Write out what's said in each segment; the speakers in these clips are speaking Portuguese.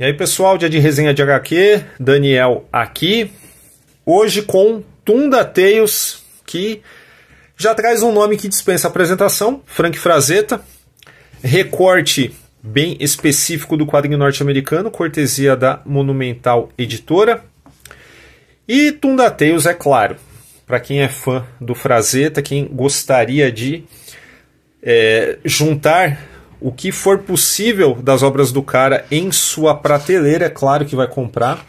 E aí, pessoal, dia de resenha de HQ, Daniel aqui. Hoje com Tunda Tales, que já traz um nome que dispensa apresentação, Frank Frazetta. Recorte bem específico do quadrinho norte-americano, cortesia da Monumental Editora. E Tunda Tales, é claro, para quem é fã do Frazetta, quem gostaria de é, juntar o que for possível das obras do cara em sua prateleira, é claro que vai comprar.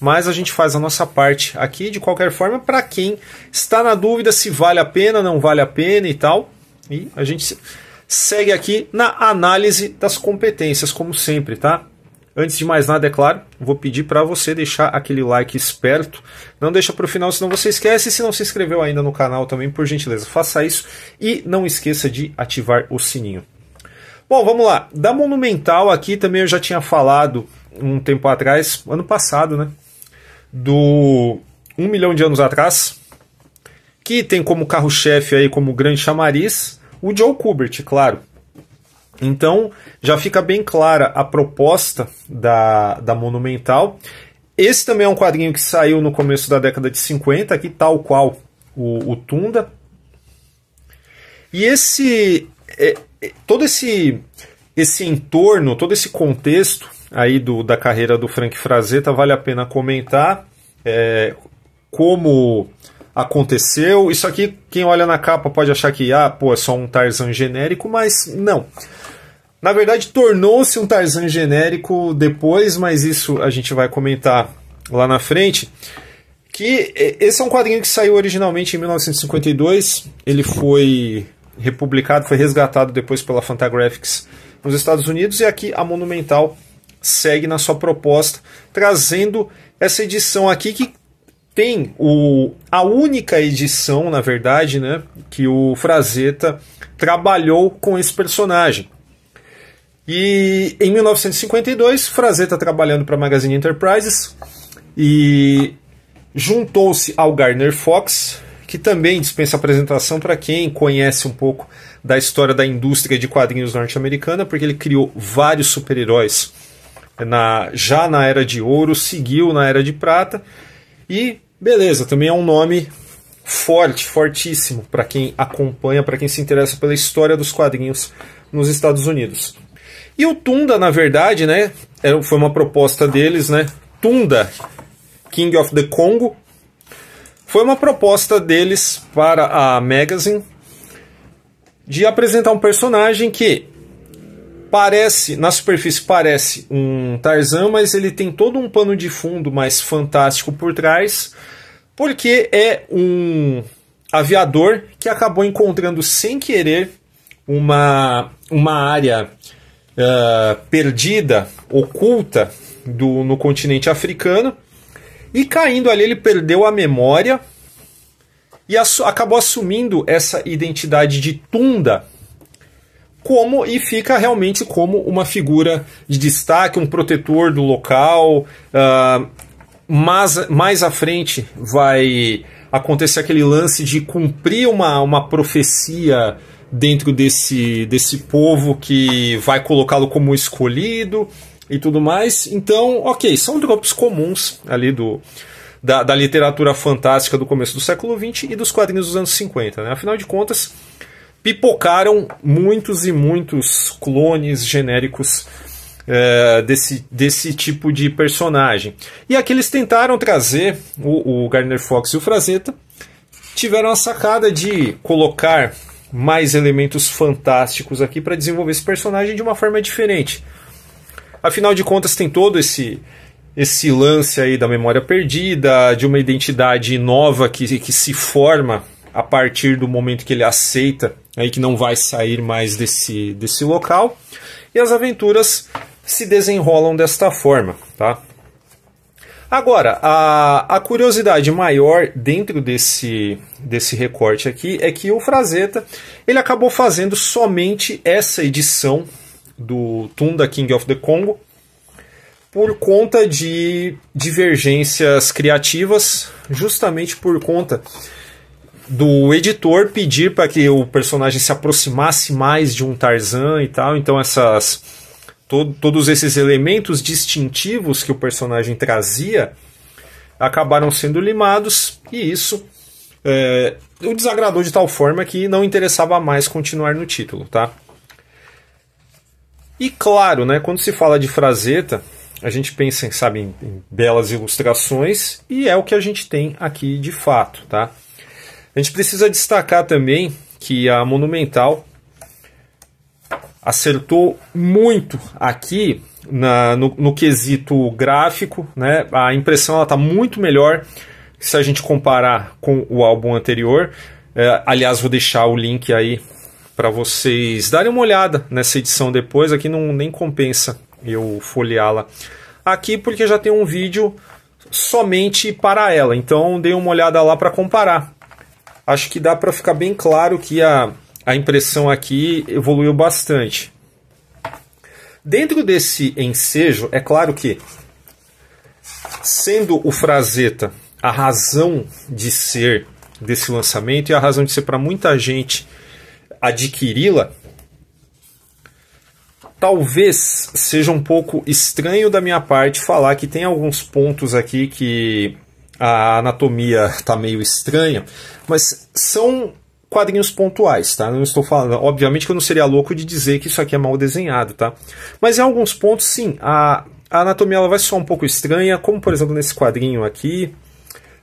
Mas a gente faz a nossa parte aqui, de qualquer forma, para quem está na dúvida se vale a pena, não vale a pena e tal. E a gente segue aqui na análise das competências, como sempre, tá? Antes de mais nada, é claro, vou pedir para você deixar aquele like esperto. Não deixa para o final, senão você esquece. E se não se inscreveu ainda no canal também, por gentileza, faça isso. E não esqueça de ativar o sininho. Bom, vamos lá. Da Monumental aqui também eu já tinha falado um tempo atrás, ano passado, né? Do um milhão de anos atrás, que tem como carro-chefe aí, como grande chamariz, o Joe Kubert, claro. Então já fica bem clara a proposta da, da Monumental. Esse também é um quadrinho que saiu no começo da década de 50, aqui tal qual o, o Tunda. E esse, é, todo esse esse entorno, todo esse contexto aí do, da carreira do Frank Frazetta vale a pena comentar é, como aconteceu. Isso aqui, quem olha na capa pode achar que ah, pô, é só um Tarzan genérico, mas não. Na verdade, tornou-se um Tarzan genérico depois, mas isso a gente vai comentar lá na frente. Que esse é um quadrinho que saiu originalmente em 1952. Ele foi republicado, foi resgatado depois pela Fantagraphics nos Estados Unidos, e aqui a Monumental segue na sua proposta, trazendo essa edição aqui que tem o, a única edição, na verdade, né, que o Frazetta trabalhou com esse personagem. E em 1952, Frazetta trabalhando para a Magazine Enterprises e juntou-se ao Garner Fox, que também dispensa apresentação para quem conhece um pouco da história da indústria de quadrinhos norte-americana, porque ele criou vários super-heróis na, já na era de ouro, seguiu na era de prata e beleza, também é um nome forte, fortíssimo para quem acompanha, para quem se interessa pela história dos quadrinhos nos Estados Unidos. E o Tunda, na verdade, né, é, foi uma proposta deles, né? Tunda, King of the Congo, foi uma proposta deles para a Magazine de apresentar um personagem que parece, na superfície parece um Tarzan, mas ele tem todo um pano de fundo mais fantástico por trás, porque é um aviador que acabou encontrando sem querer uma, uma área uh, perdida, oculta do, no continente africano e caindo ali, ele perdeu a memória e assu acabou assumindo essa identidade de Tunda como e fica realmente como uma figura de destaque, um protetor do local. Uh, mas mais à frente vai acontecer aquele lance de cumprir uma, uma profecia dentro desse, desse povo que vai colocá-lo como escolhido e tudo mais. Então, ok, são tropes comuns ali do. Da, da literatura fantástica do começo do século XX e dos quadrinhos dos anos 50. Né? Afinal de contas, pipocaram muitos e muitos clones genéricos é, desse, desse tipo de personagem. E aqui eles tentaram trazer o, o Gardner Fox e o Frazetta, tiveram a sacada de colocar mais elementos fantásticos aqui para desenvolver esse personagem de uma forma diferente. Afinal de contas, tem todo esse esse lance aí da memória perdida, de uma identidade nova que, que se forma a partir do momento que ele aceita aí né, que não vai sair mais desse, desse local. E as aventuras se desenrolam desta forma, tá? Agora, a, a curiosidade maior dentro desse, desse recorte aqui é que o Frazetta ele acabou fazendo somente essa edição do Tunda King of the Congo por conta de divergências criativas, justamente por conta do editor pedir para que o personagem se aproximasse mais de um Tarzan e tal. Então essas to todos esses elementos distintivos que o personagem trazia acabaram sendo limados e isso é, o desagradou de tal forma que não interessava mais continuar no título, tá? E claro, né, quando se fala de fraseta, a gente pensa em, sabe, em, em belas ilustrações e é o que a gente tem aqui de fato, tá? A gente precisa destacar também que a Monumental acertou muito aqui na, no, no, quesito gráfico, né? A impressão está muito melhor se a gente comparar com o álbum anterior. É, aliás, vou deixar o link aí para vocês darem uma olhada nessa edição depois. Aqui não nem compensa eu folheá-la aqui porque já tem um vídeo somente para ela. Então dei uma olhada lá para comparar. Acho que dá para ficar bem claro que a, a impressão aqui evoluiu bastante. Dentro desse ensejo, é claro que, sendo o Frazetta a razão de ser desse lançamento e a razão de ser para muita gente adquiri-la, talvez seja um pouco estranho da minha parte falar que tem alguns pontos aqui que a anatomia está meio estranha, mas são quadrinhos pontuais, tá? Não estou falando, obviamente que eu não seria louco de dizer que isso aqui é mal desenhado, tá? Mas em alguns pontos, sim, a, a anatomia ela vai soar um pouco estranha, como por exemplo nesse quadrinho aqui,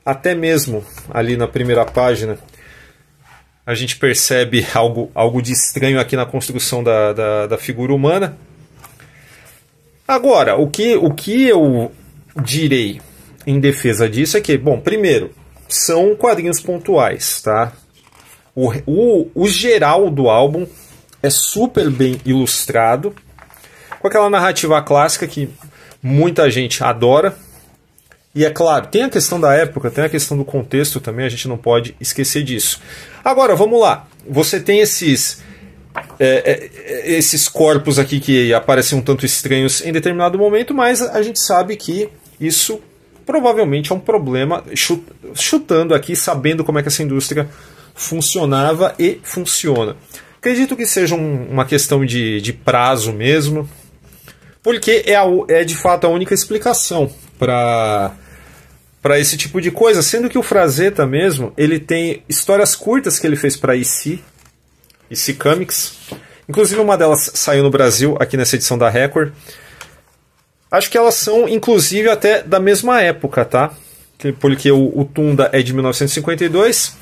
até mesmo ali na primeira página a gente percebe algo, algo de estranho aqui na construção da, da, da figura humana. Agora, o que, o que eu direi em defesa disso é que, bom, primeiro, são quadrinhos pontuais, tá? O, o, o geral do álbum é super bem ilustrado, com aquela narrativa clássica que muita gente adora, e é claro, tem a questão da época, tem a questão do contexto também, a gente não pode esquecer disso. Agora, vamos lá. Você tem esses. É, é, é esses corpos aqui que aparecem um tanto estranhos em determinado momento, mas a gente sabe que isso provavelmente é um problema, chutando aqui, sabendo como é que essa indústria funcionava e funciona. Acredito que seja um, uma questão de, de prazo mesmo, porque é, a, é de fato a única explicação para para esse tipo de coisa, sendo que o Frazetta mesmo, ele tem histórias curtas que ele fez para IC, IC Comics. Inclusive uma delas saiu no Brasil aqui nessa edição da Record. Acho que elas são inclusive até da mesma época, tá? Porque o, o Tunda é de 1952.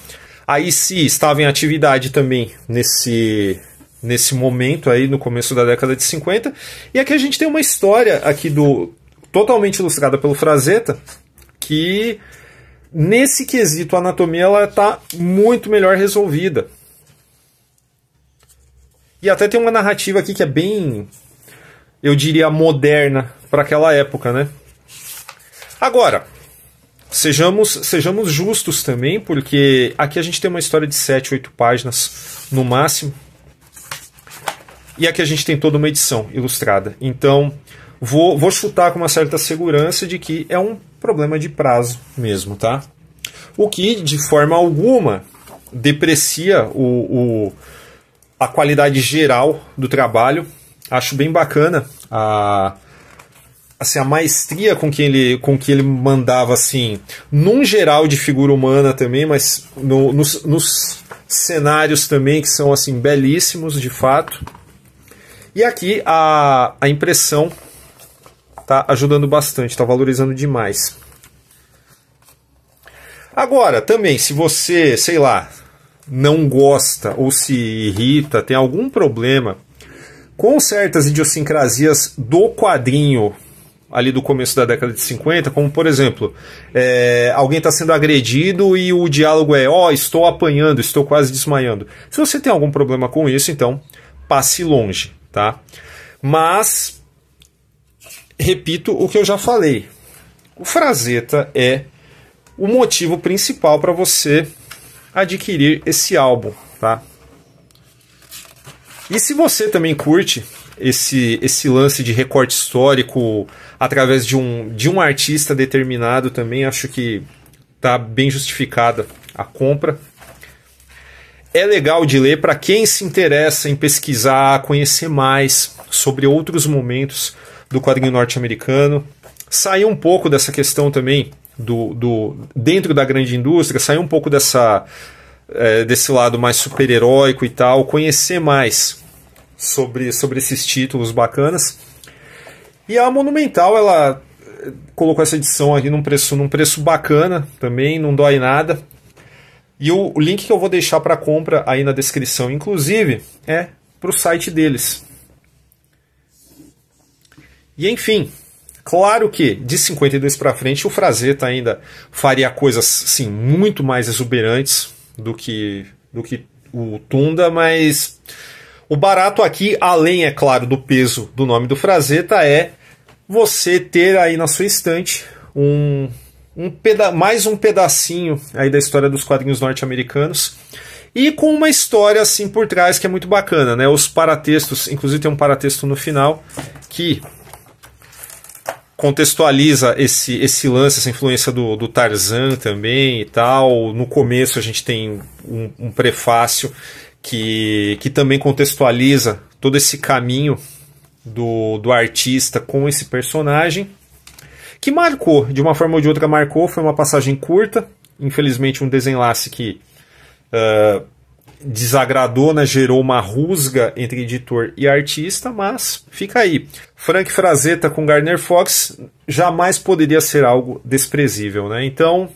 A IC estava em atividade também nesse nesse momento aí no começo da década de 50. E aqui a gente tem uma história aqui do totalmente ilustrada pelo Frazetta que nesse quesito a anatomia ela está muito melhor resolvida. E até tem uma narrativa aqui que é bem, eu diria, moderna para aquela época, né? Agora, sejamos, sejamos justos também, porque aqui a gente tem uma história de 7, 8 páginas no máximo. E aqui a gente tem toda uma edição ilustrada. Então, vou, vou chutar com uma certa segurança de que é um problema de prazo mesmo, tá? O que, de forma alguma, deprecia o, o a qualidade geral do trabalho. Acho bem bacana a, assim, a maestria com que ele com que ele mandava assim, num geral de figura humana também, mas no, nos, nos, cenários também que são assim belíssimos de fato. E aqui a, a impressão tá ajudando bastante, tá valorizando demais. Agora, também, se você, sei lá, não gosta ou se irrita, tem algum problema com certas idiosincrasias do quadrinho ali do começo da década de 50, como por exemplo, é, alguém está sendo agredido e o diálogo é: ó, oh, estou apanhando, estou quase desmaiando. Se você tem algum problema com isso, então passe longe, tá? Mas repito o que eu já falei. O Frazetta é o motivo principal para você adquirir esse álbum, tá? E se você também curte esse, esse lance de recorte histórico através de um, de um artista determinado também, acho que tá bem justificada a compra é legal de ler para quem se interessa em pesquisar, conhecer mais sobre outros momentos do quadrinho norte-americano. Sair um pouco dessa questão também do, do dentro da grande indústria, sair um pouco dessa é, desse lado mais super-heróico e tal, conhecer mais sobre, sobre esses títulos bacanas. E a Monumental, ela é, colocou essa edição aqui num preço, num preço bacana também, não dói nada. E o, o link que eu vou deixar para compra aí na descrição, inclusive, é para o site deles. E enfim, Claro que de 52 para frente o Frazetta ainda faria coisas sim muito mais exuberantes do que do que o Tunda, mas o barato aqui, além é claro do peso do nome do Frazetta, é você ter aí na sua estante um um peda mais um pedacinho aí da história dos quadrinhos norte-americanos e com uma história assim por trás que é muito bacana, né? Os paratextos, inclusive tem um paratexto no final que contextualiza esse, esse lance, essa influência do, do Tarzan também e tal. No começo a gente tem um, um prefácio que, que também contextualiza todo esse caminho do, do artista com esse personagem que marcou, de uma forma ou de outra marcou, foi uma passagem curta, infelizmente um desenlace que uh, desagradou, né, gerou uma rusga entre editor e artista, mas fica aí. Frank Frazetta com Gardner Fox jamais poderia ser algo desprezível, né? Então,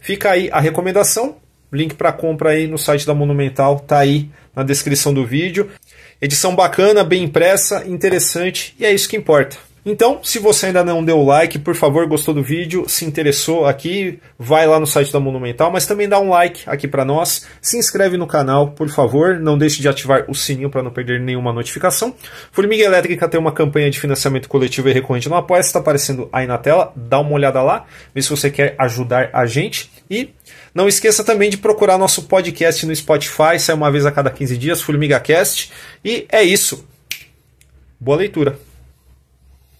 fica aí a recomendação. Link para compra aí no site da Monumental, tá aí na descrição do vídeo. Edição bacana, bem impressa, interessante e é isso que importa. Então, se você ainda não deu like, por favor, gostou do vídeo, se interessou aqui, vai lá no site da Monumental, mas também dá um like aqui para nós, se inscreve no canal, por favor, não deixe de ativar o sininho para não perder nenhuma notificação. Formiga Elétrica tem uma campanha de financiamento coletivo e recorrente no Apoia, está aparecendo aí na tela, dá uma olhada lá, vê se você quer ajudar a gente e não esqueça também de procurar nosso podcast no Spotify, sai uma vez a cada 15 dias, Formiga Cast, e é isso. Boa leitura.